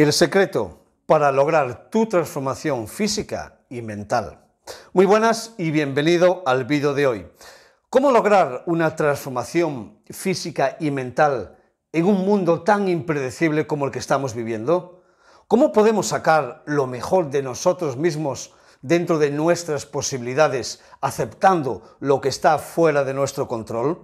El secreto para lograr tu transformación física y mental. Muy buenas y bienvenido al vídeo de hoy. ¿Cómo lograr una transformación física y mental en un mundo tan impredecible como el que estamos viviendo? ¿Cómo podemos sacar lo mejor de nosotros mismos dentro de nuestras posibilidades, aceptando lo que está fuera de nuestro control?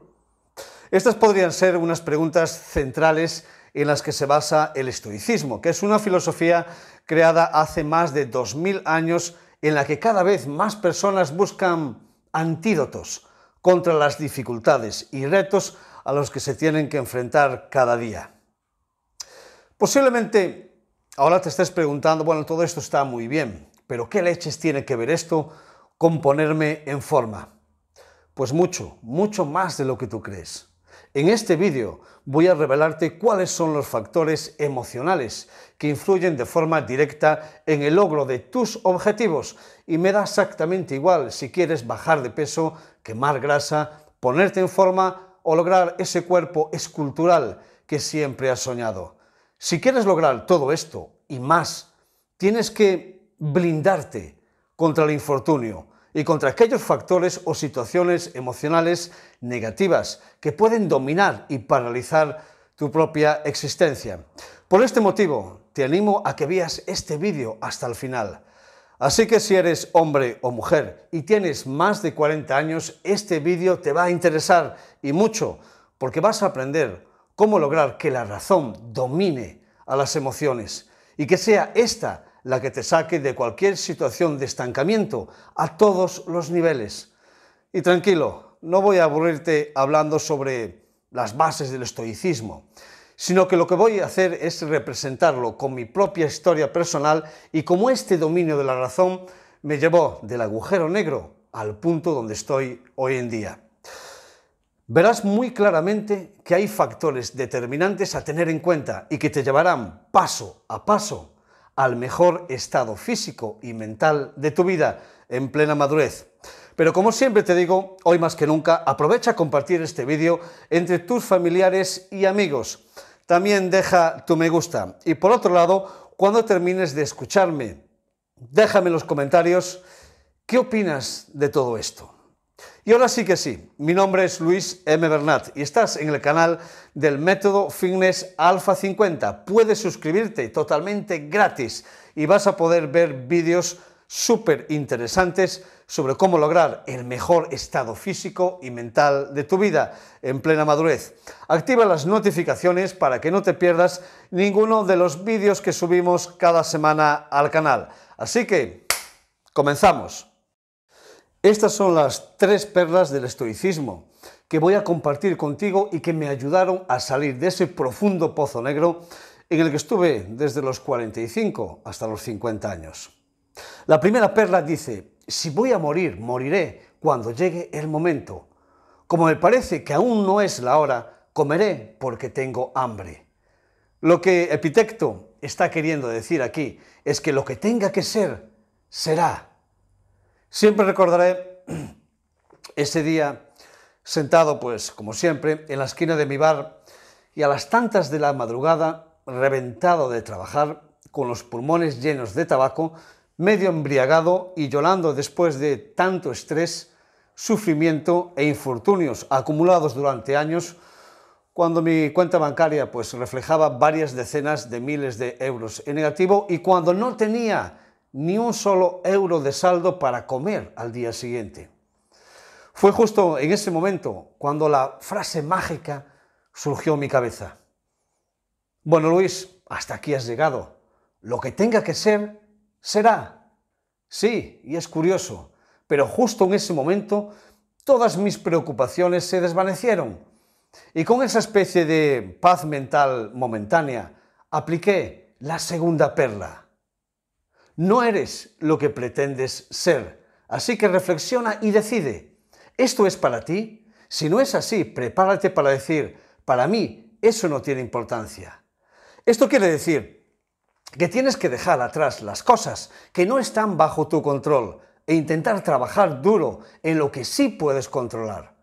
Estas podrían ser unas preguntas centrales en las que se basa el estoicismo, que es una filosofía creada hace más de 2.000 años en la que cada vez más personas buscan antídotos contra las dificultades y retos a los que se tienen que enfrentar cada día. Posiblemente ahora te estés preguntando, bueno, todo esto está muy bien, pero ¿qué leches tiene que ver esto con ponerme en forma? Pues mucho, mucho más de lo que tú crees. En este vídeo voy a revelarte cuáles son los factores emocionales que influyen de forma directa en el logro de tus objetivos y me da exactamente igual si quieres bajar de peso, quemar grasa, ponerte en forma o lograr ese cuerpo escultural que siempre has soñado. Si quieres lograr todo esto y más, tienes que blindarte contra el infortunio, y contra aquellos factores o situaciones emocionales negativas que pueden dominar y paralizar tu propia existencia. Por este motivo, te animo a que veas este vídeo hasta el final. Así que si eres hombre o mujer y tienes más de 40 años, este vídeo te va a interesar y mucho, porque vas a aprender cómo lograr que la razón domine a las emociones y que sea esta la que te saque de cualquier situación de estancamiento a todos los niveles. Y tranquilo, no voy a aburrirte hablando sobre las bases del estoicismo, sino que lo que voy a hacer es representarlo con mi propia historia personal y cómo este dominio de la razón me llevó del agujero negro al punto donde estoy hoy en día. Verás muy claramente que hay factores determinantes a tener en cuenta y que te llevarán paso a paso al mejor estado físico y mental de tu vida en plena madurez. Pero como siempre te digo, hoy más que nunca, aprovecha a compartir este vídeo entre tus familiares y amigos. También deja tu me gusta. Y por otro lado, cuando termines de escucharme, déjame en los comentarios qué opinas de todo esto. Y ahora sí que sí, mi nombre es Luis M. Bernat y estás en el canal del método Fitness Alpha 50. Puedes suscribirte totalmente gratis y vas a poder ver vídeos súper interesantes sobre cómo lograr el mejor estado físico y mental de tu vida en plena madurez. Activa las notificaciones para que no te pierdas ninguno de los vídeos que subimos cada semana al canal. Así que, comenzamos. Estas son las tres perlas del estoicismo que voy a compartir contigo y que me ayudaron a salir de ese profundo pozo negro en el que estuve desde los 45 hasta los 50 años. La primera perla dice, si voy a morir, moriré cuando llegue el momento. Como me parece que aún no es la hora, comeré porque tengo hambre. Lo que Epitecto está queriendo decir aquí es que lo que tenga que ser, será. Siempre recordaré ese día sentado, pues, como siempre, en la esquina de mi bar y a las tantas de la madrugada, reventado de trabajar, con los pulmones llenos de tabaco, medio embriagado y llorando después de tanto estrés, sufrimiento e infortunios acumulados durante años, cuando mi cuenta bancaria pues reflejaba varias decenas de miles de euros en negativo y cuando no tenía ni un solo euro de saldo para comer al día siguiente. Fue justo en ese momento cuando la frase mágica surgió en mi cabeza. Bueno, Luis, hasta aquí has llegado. Lo que tenga que ser, será. Sí, y es curioso, pero justo en ese momento todas mis preocupaciones se desvanecieron. Y con esa especie de paz mental momentánea, apliqué la segunda perla. No eres lo que pretendes ser. Así que reflexiona y decide. ¿Esto es para ti? Si no es así, prepárate para decir, para mí eso no tiene importancia. Esto quiere decir que tienes que dejar atrás las cosas que no están bajo tu control e intentar trabajar duro en lo que sí puedes controlar.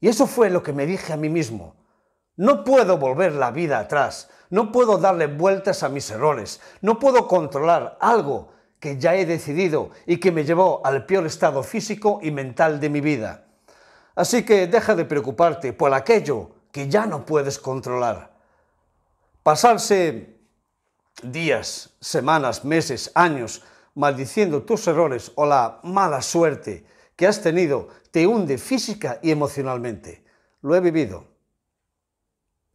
Y eso fue lo que me dije a mí mismo. No puedo volver la vida atrás, no puedo darle vueltas a mis errores. No puedo controlar algo que ya he decidido y que me llevó al peor estado físico y mental de mi vida. Así que deja de preocuparte por aquello que ya no puedes controlar. Pasarse días, semanas, meses, años maldiciendo tus errores o la mala suerte que has tenido te hunde física y emocionalmente. Lo he vivido.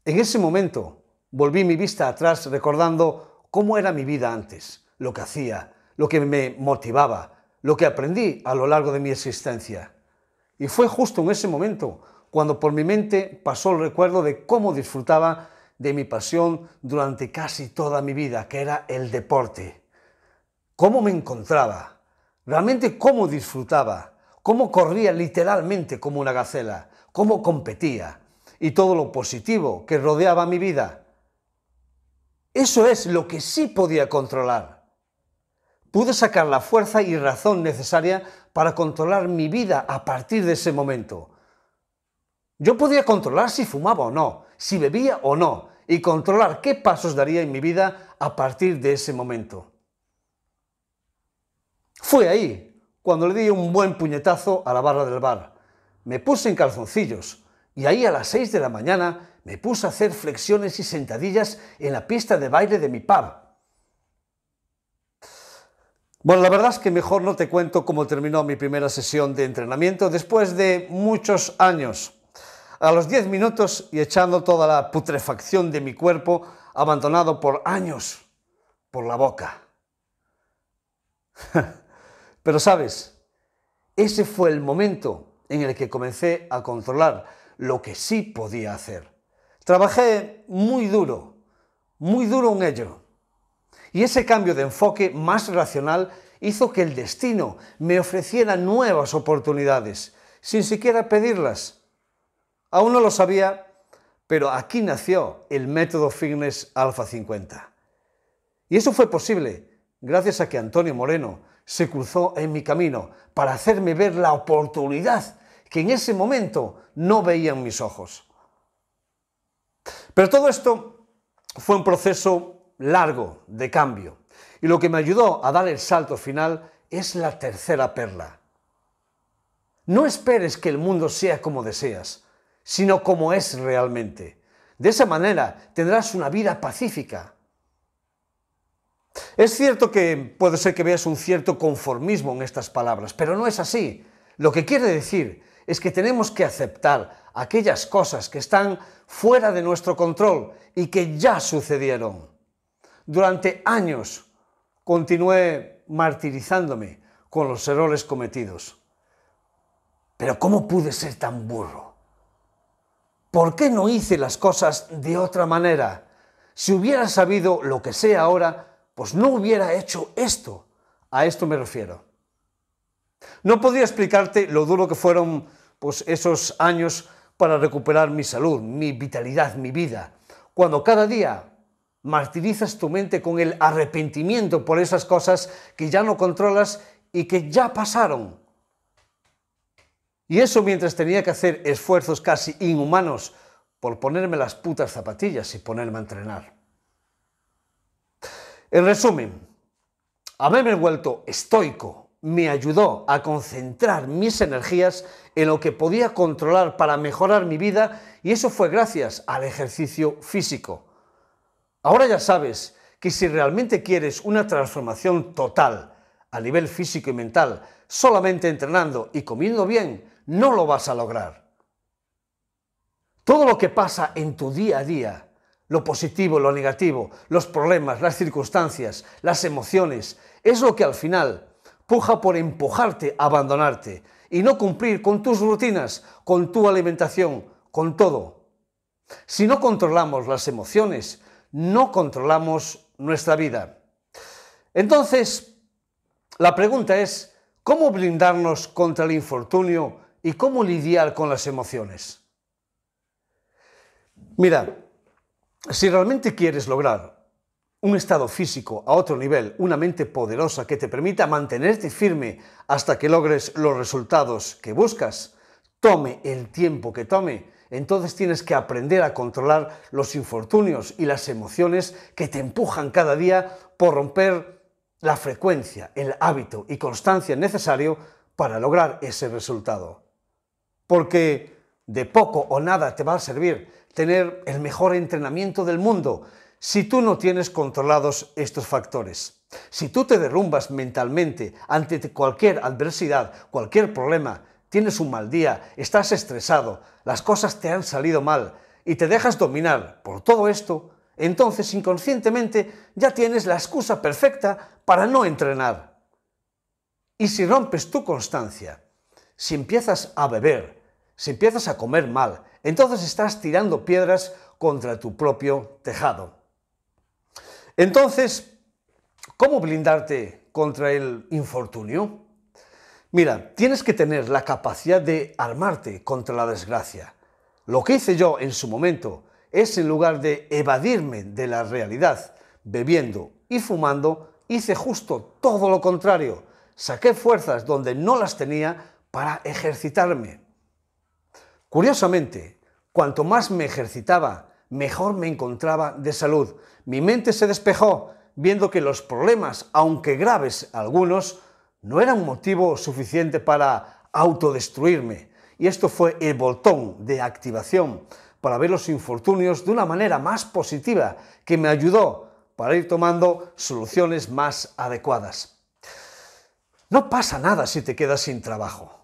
En ese momento Volví mi vista atrás recordando cómo era mi vida antes, lo que hacía, lo que me motivaba, lo que aprendí a lo largo de mi existencia. Y fue justo en ese momento cuando por mi mente pasó el recuerdo de cómo disfrutaba de mi pasión durante casi toda mi vida, que era el deporte. Cómo me encontraba, realmente cómo disfrutaba, cómo corría literalmente como una gacela, cómo competía y todo lo positivo que rodeaba mi vida eso es lo que sí podía controlar. Pude sacar la fuerza y razón necesaria para controlar mi vida a partir de ese momento. Yo podía controlar si fumaba o no, si bebía o no, y controlar qué pasos daría en mi vida a partir de ese momento. Fue ahí cuando le di un buen puñetazo a la barra del bar. Me puse en calzoncillos, y ahí a las 6 de la mañana me puse a hacer flexiones y sentadillas en la pista de baile de mi pub. Bueno, la verdad es que mejor no te cuento cómo terminó mi primera sesión de entrenamiento después de muchos años. A los 10 minutos y echando toda la putrefacción de mi cuerpo, abandonado por años, por la boca. Pero sabes, ese fue el momento en el que comencé a controlar lo que sí podía hacer. Trabajé muy duro, muy duro en ello. Y ese cambio de enfoque más racional hizo que el destino me ofreciera nuevas oportunidades, sin siquiera pedirlas. Aún no lo sabía, pero aquí nació el método Fitness Alpha 50. Y eso fue posible gracias a que Antonio Moreno se cruzó en mi camino para hacerme ver la oportunidad que en ese momento no veían mis ojos. Pero todo esto fue un proceso largo de cambio. Y lo que me ayudó a dar el salto final es la tercera perla. No esperes que el mundo sea como deseas, sino como es realmente. De esa manera tendrás una vida pacífica. Es cierto que puede ser que veas un cierto conformismo en estas palabras, pero no es así. Lo que quiere decir es que tenemos que aceptar aquellas cosas que están fuera de nuestro control y que ya sucedieron. Durante años continué martirizándome con los errores cometidos. Pero ¿cómo pude ser tan burro? ¿Por qué no hice las cosas de otra manera? Si hubiera sabido lo que sé ahora, pues no hubiera hecho esto. A esto me refiero. No podía explicarte lo duro que fueron pues esos años para recuperar mi salud, mi vitalidad, mi vida. Cuando cada día martirizas tu mente con el arrepentimiento por esas cosas que ya no controlas y que ya pasaron. Y eso mientras tenía que hacer esfuerzos casi inhumanos por ponerme las putas zapatillas y ponerme a entrenar. En resumen, haberme vuelto estoico me ayudó a concentrar mis energías en lo que podía controlar para mejorar mi vida y eso fue gracias al ejercicio físico. Ahora ya sabes que si realmente quieres una transformación total a nivel físico y mental, solamente entrenando y comiendo bien, no lo vas a lograr. Todo lo que pasa en tu día a día, lo positivo, lo negativo, los problemas, las circunstancias, las emociones, es lo que al final puja por empujarte abandonarte y no cumplir con tus rutinas, con tu alimentación, con todo. Si no controlamos las emociones, no controlamos nuestra vida. Entonces, la pregunta es, ¿cómo blindarnos contra el infortunio y cómo lidiar con las emociones? Mira, si realmente quieres lograr un estado físico a otro nivel, una mente poderosa que te permita mantenerte firme hasta que logres los resultados que buscas, tome el tiempo que tome, entonces tienes que aprender a controlar los infortunios y las emociones que te empujan cada día por romper la frecuencia, el hábito y constancia necesario para lograr ese resultado. Porque de poco o nada te va a servir tener el mejor entrenamiento del mundo si tú no tienes controlados estos factores. Si tú te derrumbas mentalmente ante cualquier adversidad, cualquier problema, tienes un mal día, estás estresado, las cosas te han salido mal y te dejas dominar por todo esto, entonces inconscientemente ya tienes la excusa perfecta para no entrenar. Y si rompes tu constancia, si empiezas a beber, si empiezas a comer mal, entonces estás tirando piedras contra tu propio tejado. Entonces, ¿cómo blindarte contra el infortunio? Mira, tienes que tener la capacidad de armarte contra la desgracia. Lo que hice yo en su momento es, en lugar de evadirme de la realidad, bebiendo y fumando, hice justo todo lo contrario. Saqué fuerzas donde no las tenía para ejercitarme. Curiosamente, cuanto más me ejercitaba mejor me encontraba de salud. Mi mente se despejó viendo que los problemas, aunque graves algunos, no eran motivo suficiente para autodestruirme. Y esto fue el botón de activación para ver los infortunios de una manera más positiva que me ayudó para ir tomando soluciones más adecuadas. No pasa nada si te quedas sin trabajo.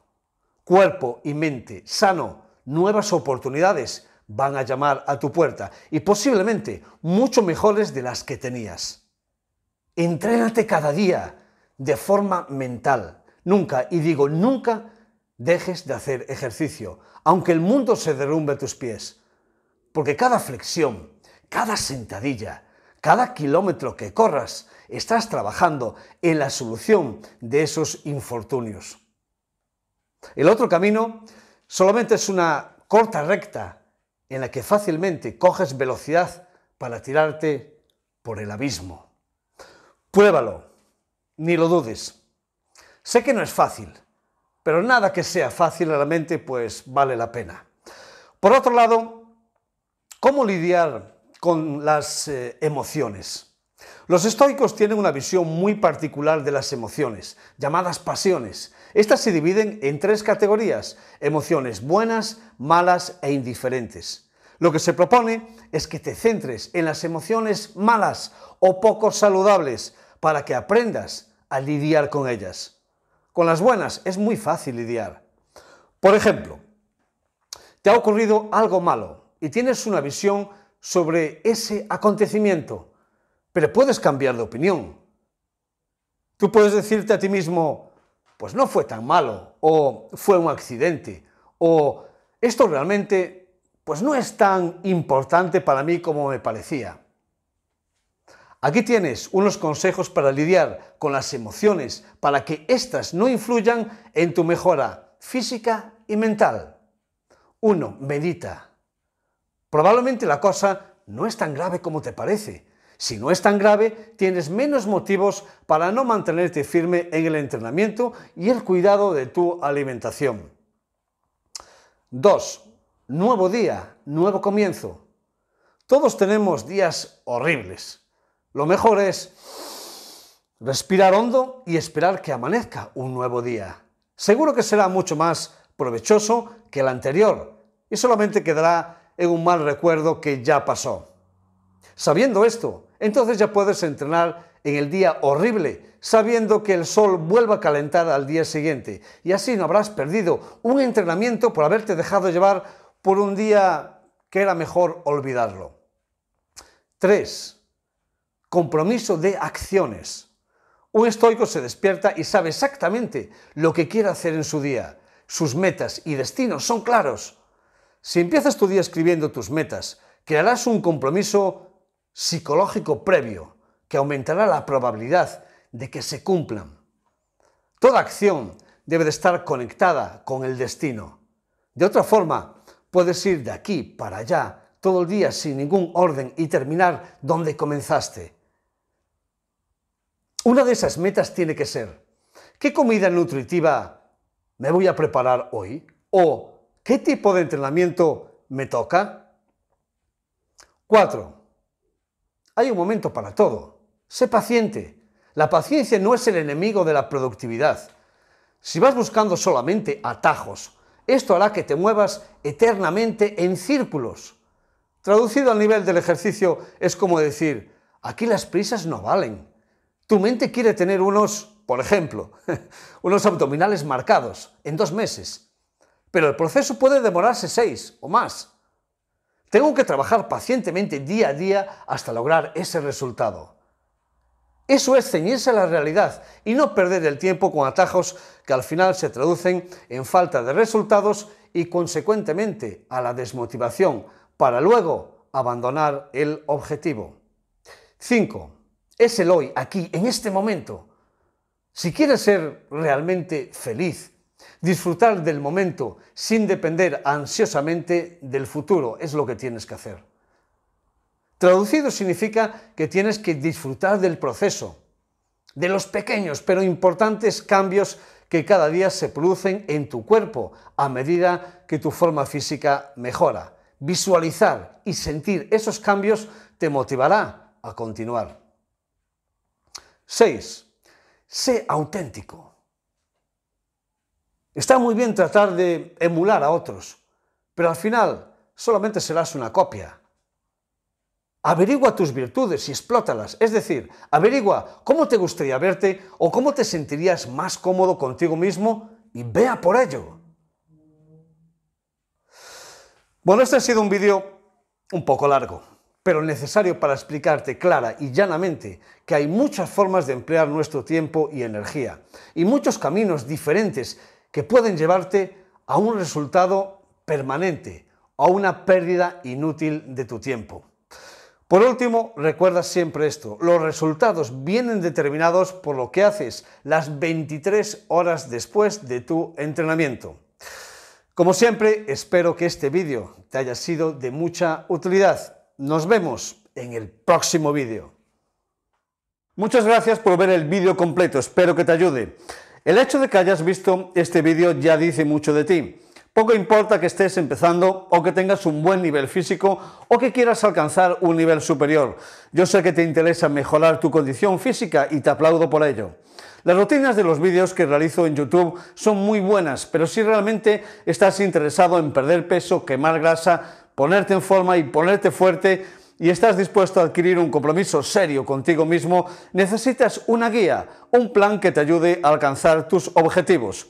Cuerpo y mente sano, nuevas oportunidades, van a llamar a tu puerta y posiblemente mucho mejores de las que tenías. Entrénate cada día de forma mental. Nunca, y digo nunca, dejes de hacer ejercicio, aunque el mundo se derrumbe a tus pies. Porque cada flexión, cada sentadilla, cada kilómetro que corras, estás trabajando en la solución de esos infortunios. El otro camino solamente es una corta recta en la que fácilmente coges velocidad para tirarte por el abismo. Pruébalo, ni lo dudes. Sé que no es fácil, pero nada que sea fácil mente, pues vale la pena. Por otro lado, ¿cómo lidiar con las eh, emociones? Los estoicos tienen una visión muy particular de las emociones, llamadas pasiones. Estas se dividen en tres categorías, emociones buenas, malas e indiferentes. Lo que se propone es que te centres en las emociones malas o poco saludables para que aprendas a lidiar con ellas. Con las buenas es muy fácil lidiar. Por ejemplo, te ha ocurrido algo malo y tienes una visión sobre ese acontecimiento pero puedes cambiar de opinión. Tú puedes decirte a ti mismo, pues no fue tan malo, o fue un accidente, o esto realmente, pues no es tan importante para mí como me parecía. Aquí tienes unos consejos para lidiar con las emociones, para que éstas no influyan en tu mejora física y mental. 1. Medita. Probablemente la cosa no es tan grave como te parece. Si no es tan grave, tienes menos motivos para no mantenerte firme en el entrenamiento y el cuidado de tu alimentación. 2. Nuevo día, nuevo comienzo. Todos tenemos días horribles. Lo mejor es respirar hondo y esperar que amanezca un nuevo día. Seguro que será mucho más provechoso que el anterior y solamente quedará en un mal recuerdo que ya pasó. Sabiendo esto, entonces ya puedes entrenar en el día horrible, sabiendo que el sol vuelva a calentar al día siguiente. Y así no habrás perdido un entrenamiento por haberte dejado llevar por un día que era mejor olvidarlo. 3. Compromiso de acciones. Un estoico se despierta y sabe exactamente lo que quiere hacer en su día. Sus metas y destinos son claros. Si empiezas tu día escribiendo tus metas, crearás un compromiso psicológico previo que aumentará la probabilidad de que se cumplan. Toda acción debe de estar conectada con el destino. De otra forma, puedes ir de aquí para allá todo el día sin ningún orden y terminar donde comenzaste. Una de esas metas tiene que ser, ¿qué comida nutritiva me voy a preparar hoy? ¿O qué tipo de entrenamiento me toca? 4. Hay un momento para todo. Sé paciente. La paciencia no es el enemigo de la productividad. Si vas buscando solamente atajos, esto hará que te muevas eternamente en círculos. Traducido al nivel del ejercicio, es como decir, aquí las prisas no valen. Tu mente quiere tener unos, por ejemplo, unos abdominales marcados en dos meses, pero el proceso puede demorarse seis o más. Tengo que trabajar pacientemente día a día hasta lograr ese resultado. Eso es ceñirse a la realidad y no perder el tiempo con atajos que al final se traducen en falta de resultados y consecuentemente a la desmotivación para luego abandonar el objetivo. 5. Es el hoy, aquí, en este momento. Si quieres ser realmente feliz, Disfrutar del momento sin depender ansiosamente del futuro es lo que tienes que hacer. Traducido significa que tienes que disfrutar del proceso, de los pequeños pero importantes cambios que cada día se producen en tu cuerpo a medida que tu forma física mejora. Visualizar y sentir esos cambios te motivará a continuar. 6. Sé auténtico. Está muy bien tratar de emular a otros, pero al final solamente serás una copia. Averigua tus virtudes y explótalas, es decir, averigua cómo te gustaría verte o cómo te sentirías más cómodo contigo mismo y vea por ello. Bueno, este ha sido un vídeo un poco largo, pero necesario para explicarte clara y llanamente que hay muchas formas de emplear nuestro tiempo y energía, y muchos caminos diferentes que pueden llevarte a un resultado permanente, o a una pérdida inútil de tu tiempo. Por último, recuerda siempre esto, los resultados vienen determinados por lo que haces las 23 horas después de tu entrenamiento. Como siempre, espero que este vídeo te haya sido de mucha utilidad. Nos vemos en el próximo vídeo. Muchas gracias por ver el vídeo completo, espero que te ayude. El hecho de que hayas visto este vídeo ya dice mucho de ti. Poco importa que estés empezando o que tengas un buen nivel físico o que quieras alcanzar un nivel superior. Yo sé que te interesa mejorar tu condición física y te aplaudo por ello. Las rutinas de los vídeos que realizo en YouTube son muy buenas, pero si realmente estás interesado en perder peso, quemar grasa, ponerte en forma y ponerte fuerte, y estás dispuesto a adquirir un compromiso serio contigo mismo, necesitas una guía, un plan que te ayude a alcanzar tus objetivos.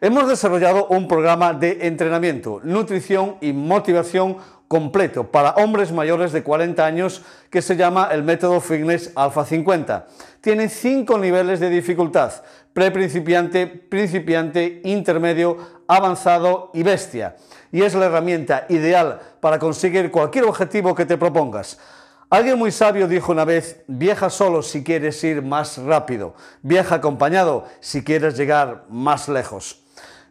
Hemos desarrollado un programa de entrenamiento, nutrición y motivación completo para hombres mayores de 40 años que se llama el método Fitness Alpha 50. Tiene 5 niveles de dificultad, preprincipiante, principiante, intermedio, avanzado y bestia. Y es la herramienta ideal para conseguir cualquier objetivo que te propongas. Alguien muy sabio dijo una vez, viaja solo si quieres ir más rápido, viaja acompañado si quieres llegar más lejos.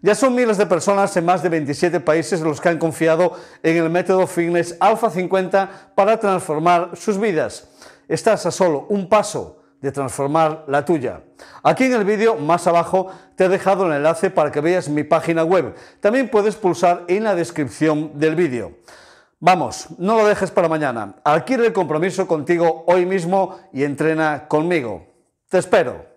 Ya son miles de personas en más de 27 países los que han confiado en el método Fitness Alpha 50 para transformar sus vidas. Estás a solo un paso de transformar la tuya. Aquí en el vídeo, más abajo, te he dejado el enlace para que veas mi página web. También puedes pulsar en la descripción del vídeo. Vamos, no lo dejes para mañana. Adquiere el compromiso contigo hoy mismo y entrena conmigo. Te espero.